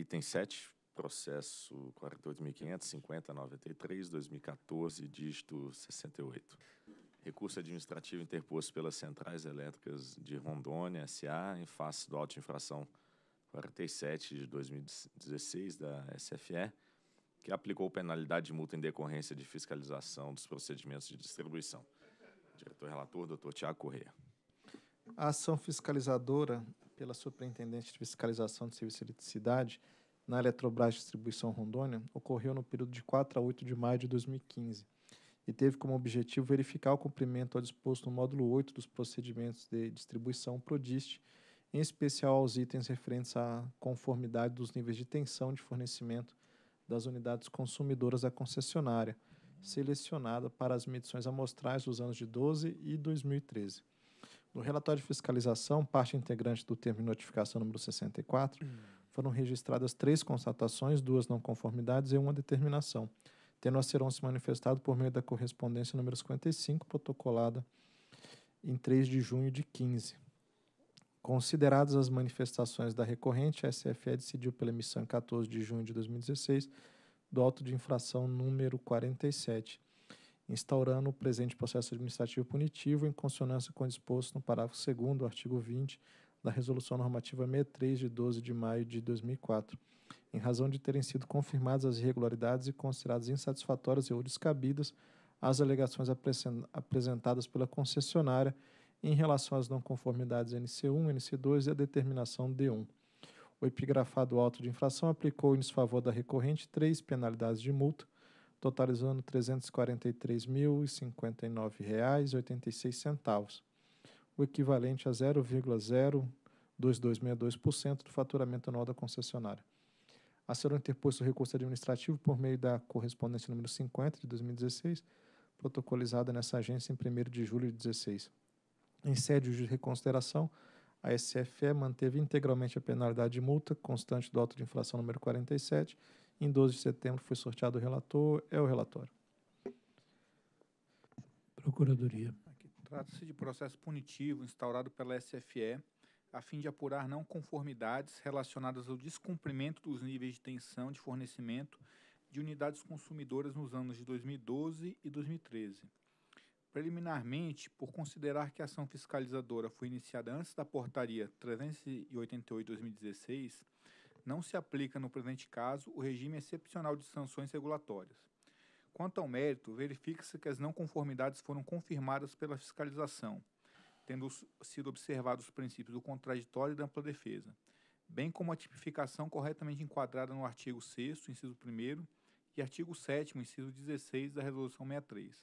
Item 7, processo 48.550.93, 2014, dígito 68. Recurso administrativo interposto pelas Centrais Elétricas de Rondônia, SA, em face do auto de infração 47 de 2016 da SFE, que aplicou penalidade de multa em decorrência de fiscalização dos procedimentos de distribuição. Diretor relator, doutor Tiago Correia. A ação fiscalizadora pela Superintendente de Fiscalização de Serviço de Eletricidade na Eletrobras Distribuição Rondônia ocorreu no período de 4 a 8 de maio de 2015 e teve como objetivo verificar o cumprimento ao disposto no módulo 8 dos procedimentos de distribuição PRODIST, em especial aos itens referentes à conformidade dos níveis de tensão de fornecimento das unidades consumidoras da concessionária, selecionada para as medições amostrais dos anos de 12 e 2013. No relatório de fiscalização, parte integrante do termo de notificação número 64, hum. foram registradas três constatações, duas não conformidades e uma determinação, tendo a serão se manifestado por meio da correspondência número 55, protocolada em 3 de junho de 15. Consideradas as manifestações da recorrente, a SFE decidiu pela emissão em 14 de junho de 2016 do auto de infração número 47, instaurando o presente processo administrativo punitivo em consonância com o disposto no parágrafo 2 do artigo 20 da Resolução Normativa 63 de 12 de maio de 2004, em razão de terem sido confirmadas as irregularidades e consideradas insatisfatórias ou descabidas as alegações apresentadas pela concessionária em relação às não conformidades NC1, NC2 e a determinação D1. O epigrafado auto de infração aplicou em desfavor da recorrente três penalidades de multa, totalizando R$ 343.059,86, o equivalente a 0,02262% do faturamento anual da concessionária. A ser interposto recurso administrativo por meio da correspondência número 50 de 2016, protocolizada nessa agência em 1 de julho de 2016. Em sede de reconsideração, a SFE manteve integralmente a penalidade de multa constante do auto de inflação número 47 em 12 de setembro foi sorteado o relator, é o relatório. Procuradoria. Trata-se de processo punitivo instaurado pela SFE a fim de apurar não conformidades relacionadas ao descumprimento dos níveis de tensão de fornecimento de unidades consumidoras nos anos de 2012 e 2013. Preliminarmente, por considerar que a ação fiscalizadora foi iniciada antes da portaria 388/2016, não se aplica no presente caso o regime excepcional de sanções regulatórias. Quanto ao mérito, verifica-se que as não conformidades foram confirmadas pela fiscalização, tendo sido observados os princípios do contraditório e da ampla defesa, bem como a tipificação corretamente enquadrada no artigo 6, inciso 1 e artigo 7, inciso 16 da Resolução 63.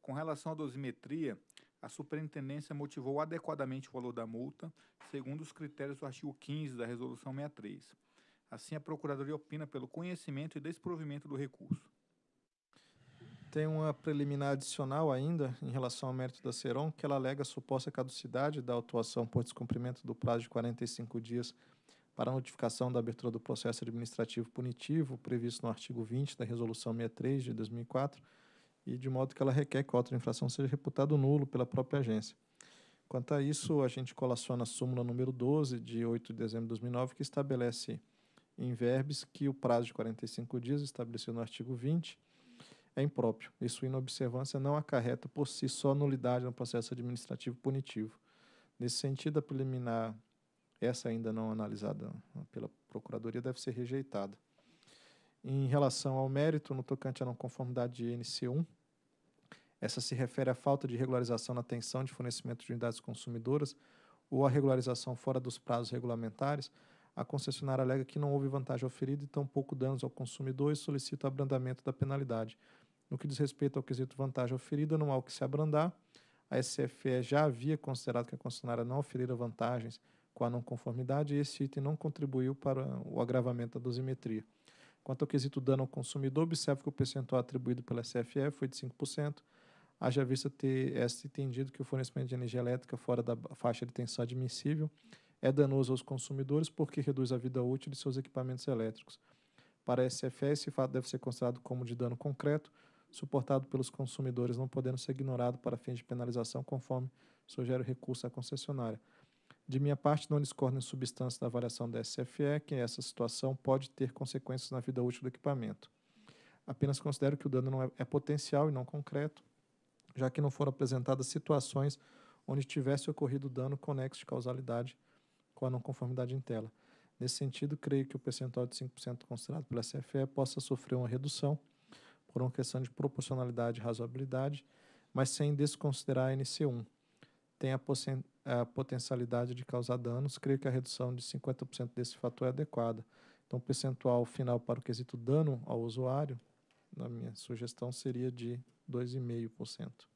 Com relação à dosimetria, a superintendência motivou adequadamente o valor da multa, segundo os critérios do artigo 15 da Resolução 63 Assim, a Procuradoria opina pelo conhecimento e desprovimento do recurso. Tem uma preliminar adicional ainda em relação ao mérito da Seron, que ela alega a suposta caducidade da autuação por descumprimento do prazo de 45 dias para a notificação da abertura do processo administrativo punitivo previsto no artigo 20 da Resolução 63 de 2004 e de modo que ela requer que a outra infração seja reputado nulo pela própria agência. Quanto a isso, a gente colaciona a súmula número 12 de 8 de dezembro de 2009 que estabelece em verbes que o prazo de 45 dias estabelecido no artigo 20 é impróprio Isso, sua inobservância não acarreta por si só nulidade no processo administrativo punitivo. Nesse sentido, a preliminar, essa ainda não analisada pela Procuradoria, deve ser rejeitada. Em relação ao mérito no tocante à não conformidade de NC1, essa se refere à falta de regularização na atenção de fornecimento de unidades consumidoras ou à regularização fora dos prazos regulamentares, a concessionária alega que não houve vantagem oferida e tampouco danos ao consumidor e solicita o abrandamento da penalidade. No que diz respeito ao quesito vantagem oferida, não há o que se abrandar. A SFE já havia considerado que a concessionária não oferira vantagens com a não conformidade e esse item não contribuiu para o agravamento da dosimetria. Quanto ao quesito dano ao consumidor, observa que o percentual atribuído pela SFE foi de 5%, haja vista ter é, entendido que o fornecimento de energia elétrica fora da faixa de tensão admissível é danoso aos consumidores porque reduz a vida útil de seus equipamentos elétricos. Para a SFE, esse fato deve ser considerado como de dano concreto, suportado pelos consumidores, não podendo ser ignorado para fins de penalização, conforme sugere o recurso à concessionária. De minha parte, não discordo em substância da avaliação da SFE que essa situação pode ter consequências na vida útil do equipamento. Apenas considero que o dano não é, é potencial e não concreto, já que não foram apresentadas situações onde tivesse ocorrido dano conexo de causalidade com a não conformidade em tela. Nesse sentido, creio que o percentual de 5% considerado pela CFE possa sofrer uma redução por uma questão de proporcionalidade e razoabilidade, mas sem desconsiderar a NC1. Tem a, a potencialidade de causar danos, creio que a redução de 50% desse fator é adequada. Então, o percentual final para o quesito dano ao usuário, na minha sugestão, seria de 2,5%.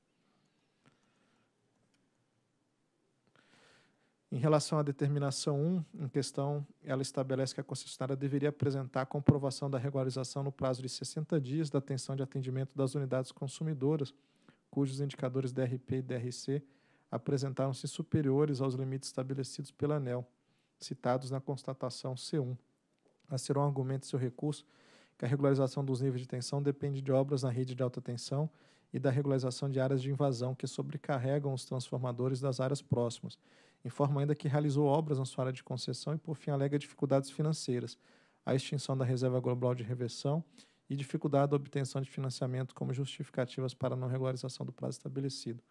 Em relação à determinação 1, em questão, ela estabelece que a concessionária deveria apresentar a comprovação da regularização no prazo de 60 dias da atenção de atendimento das unidades consumidoras, cujos indicadores DRP e DRC apresentaram-se superiores aos limites estabelecidos pela ANEL, citados na constatação C1. A ser um argumento seu recurso que a regularização dos níveis de tensão depende de obras na rede de alta tensão e da regularização de áreas de invasão que sobrecarregam os transformadores das áreas próximas, Informa ainda que realizou obras na sua área de concessão e, por fim, alega dificuldades financeiras, a extinção da reserva global de reversão e dificuldade da obtenção de financiamento como justificativas para a não regularização do prazo estabelecido.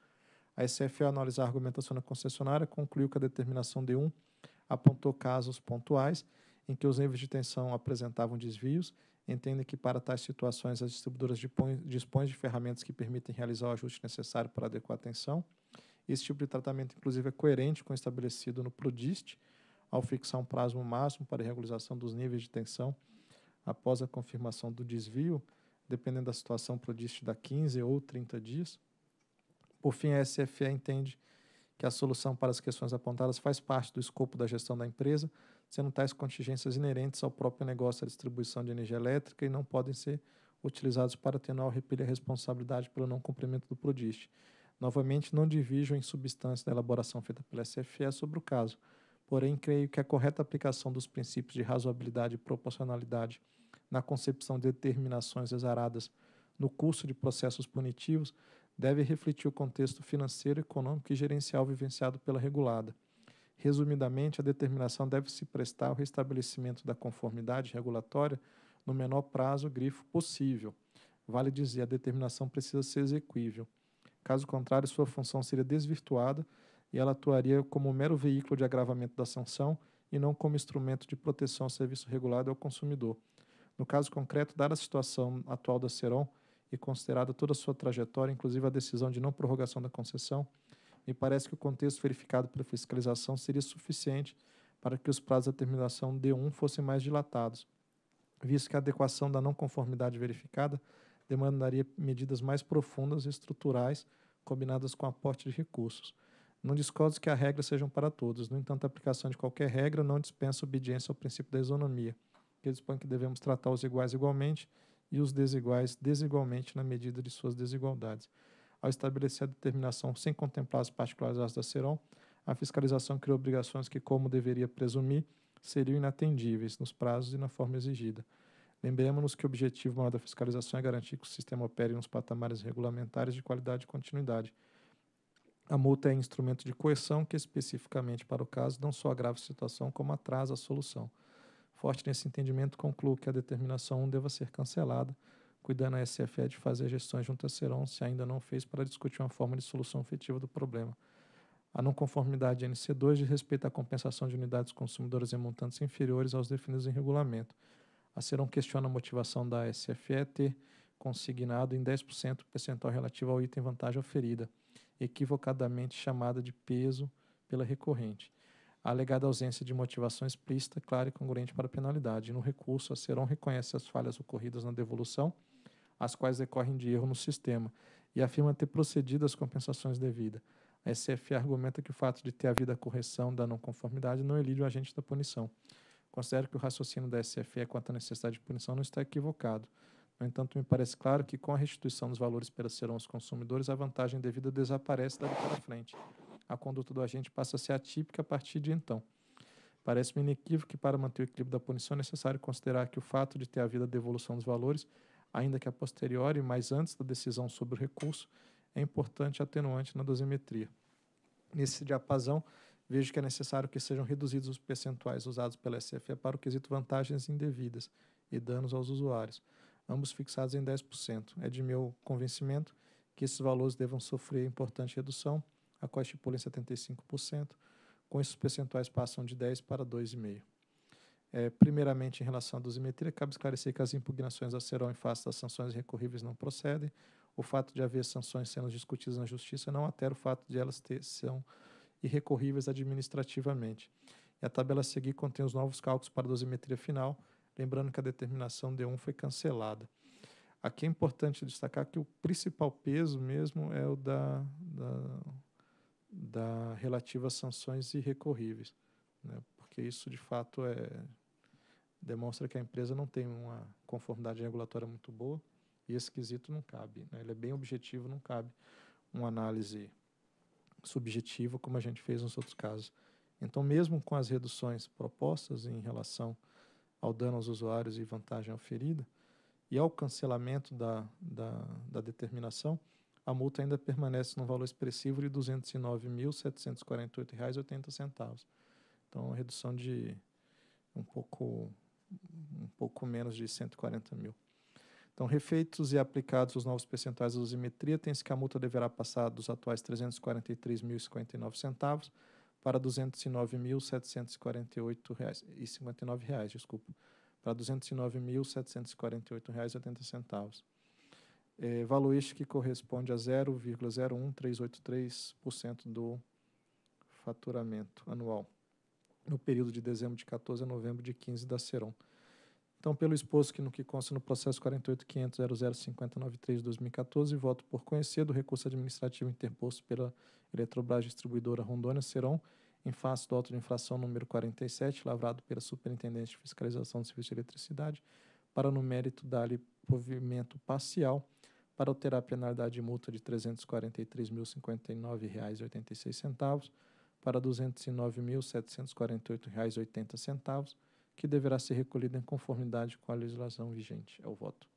A SFE, ao analisar a argumentação da concessionária, concluiu que a determinação de um apontou casos pontuais em que os níveis de tensão apresentavam desvios, entendem que para tais situações as distribuidoras dispõem de ferramentas que permitem realizar o ajuste necessário para adequar a tensão, esse tipo de tratamento, inclusive, é coerente com o estabelecido no PRODIST, ao fixar um prazo máximo para a regularização dos níveis de tensão após a confirmação do desvio, dependendo da situação, o PRODIST dá 15 ou 30 dias. Por fim, a SFE entende que a solução para as questões apontadas faz parte do escopo da gestão da empresa, sendo tais contingências inerentes ao próprio negócio da distribuição de energia elétrica e não podem ser utilizados para atenuar ou repelir a responsabilidade pelo não cumprimento do PRODIST. Novamente, não divijo em substância da elaboração feita pela SFE é sobre o caso, porém creio que a correta aplicação dos princípios de razoabilidade e proporcionalidade na concepção de determinações exaradas no curso de processos punitivos deve refletir o contexto financeiro, econômico e gerencial vivenciado pela regulada. Resumidamente, a determinação deve se prestar ao restabelecimento da conformidade regulatória no menor prazo grifo possível. Vale dizer, a determinação precisa ser exequível. Caso contrário, sua função seria desvirtuada e ela atuaria como um mero veículo de agravamento da sanção e não como instrumento de proteção ao serviço regulado ao consumidor. No caso concreto, dada a situação atual da Ceron e considerada toda a sua trajetória, inclusive a decisão de não prorrogação da concessão, me parece que o contexto verificado pela fiscalização seria suficiente para que os prazos da terminação D1 fossem mais dilatados, visto que a adequação da não conformidade verificada demandaria medidas mais profundas e estruturais, combinadas com aporte de recursos. Não discordo que as regras sejam para todos, no entanto, a aplicação de qualquer regra não dispensa obediência ao princípio da isonomia, que dispõe que devemos tratar os iguais igualmente e os desiguais desigualmente na medida de suas desigualdades. Ao estabelecer a determinação sem contemplar as particularidades da Serão, a fiscalização criou obrigações que, como deveria presumir, seriam inatendíveis nos prazos e na forma exigida. Lembremos-nos que o objetivo maior da fiscalização é garantir que o sistema opere nos patamares regulamentares de qualidade e continuidade. A multa é instrumento de coerção que, especificamente para o caso, não só agrava a situação, como atrasa a solução. Forte nesse entendimento, concluo que a determinação 1 deva ser cancelada, cuidando a SFE de fazer gestões junto à Seron, se ainda não fez, para discutir uma forma de solução efetiva do problema. A não conformidade de NC2 diz respeito à compensação de unidades consumidoras em montantes inferiores aos definidos em regulamento. A Seron questiona a motivação da SFET consignado em 10% percentual relativo ao item vantagem oferida, equivocadamente chamada de peso pela recorrente. A alegada ausência de motivação explícita, clara e congruente para a penalidade. No recurso, a Seron reconhece as falhas ocorridas na devolução, as quais decorrem de erro no sistema, e afirma ter procedido às compensações devidas. A SFE argumenta que o fato de ter havido a correção da não conformidade não elide o agente da punição. Considero que o raciocínio da SFE quanto à necessidade de punição não está equivocado. No entanto, me parece claro que com a restituição dos valores para serão os consumidores, a vantagem devida desaparece dali para frente. A conduta do agente passa a ser atípica a partir de então. Parece-me inequívoco que, para manter o equilíbrio da punição, é necessário considerar que o fato de ter havido a devolução dos valores, ainda que a posteriori, mas antes da decisão sobre o recurso, é importante atenuante na dosimetria. Nesse diapasão, vejo que é necessário que sejam reduzidos os percentuais usados pela SFE para o quesito vantagens indevidas e danos aos usuários, ambos fixados em 10%. É de meu convencimento que esses valores devam sofrer importante redução, a qual estipula em 75%, com esses percentuais passam de 10% para 2,5%. É, primeiramente, em relação à dosimetria, cabe esclarecer que as impugnações a serão em face das sanções recorríveis não procedem. O fato de haver sanções sendo discutidas na Justiça não altera o fato de elas ter, são, e recorríveis administrativamente. E a tabela a seguir contém os novos cálculos para a dosimetria final, lembrando que a determinação D1 foi cancelada. Aqui é importante destacar que o principal peso mesmo é o da, da, da relativa a sanções irrecorríveis, né? porque isso de fato é, demonstra que a empresa não tem uma conformidade regulatória muito boa e esse quesito não cabe. Né? Ele é bem objetivo, não cabe uma análise subjetiva, como a gente fez nos outros casos. Então, mesmo com as reduções propostas em relação ao dano aos usuários e vantagem oferida, e ao cancelamento da, da, da determinação, a multa ainda permanece no valor expressivo de R$ 209.748,80. Então, redução de um pouco, um pouco menos de 140 mil. Então, refeitos e aplicados os novos percentuais da dosimetria, tem-se que a multa deverá passar dos atuais R$ 343.059 centavos para R$ 209.748,59, reais, desculpa, para R$ 209.748,80. É, valor este que corresponde a 0,01383% do faturamento anual no período de dezembro de 14 a novembro de 15 da Seron. Então, pelo exposto que no que consta no processo 48.500.005093-2014, voto por conhecer do recurso administrativo interposto pela Eletrobras Distribuidora Rondônia, Serão, em face do auto de infração número 47, lavrado pela Superintendente de Fiscalização do Serviço de Eletricidade, para no mérito dar-lhe provimento parcial para alterar a penalidade de multa de R$ 343.059,86 para R$ 209.748,80 que deverá ser recolhido em conformidade com a legislação vigente. É o voto.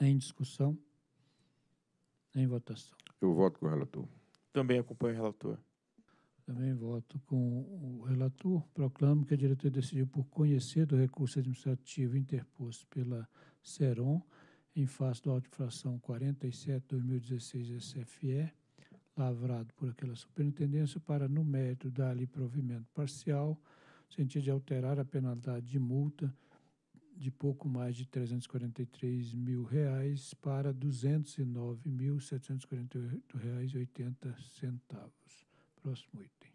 Em discussão? Em votação. Eu voto com o relator. Também acompanho o relator. Também voto com o relator. Proclamo que a diretoria decidiu por conhecer do recurso administrativo interposto pela SERON em face do auto 47-2016 SFE, lavrado por aquela superintendência, para, no mérito, dar-lhe provimento parcial sentido de alterar a penalidade de multa de pouco mais de 343 mil reais para 209.748 reais e 80 centavos. Próximo item.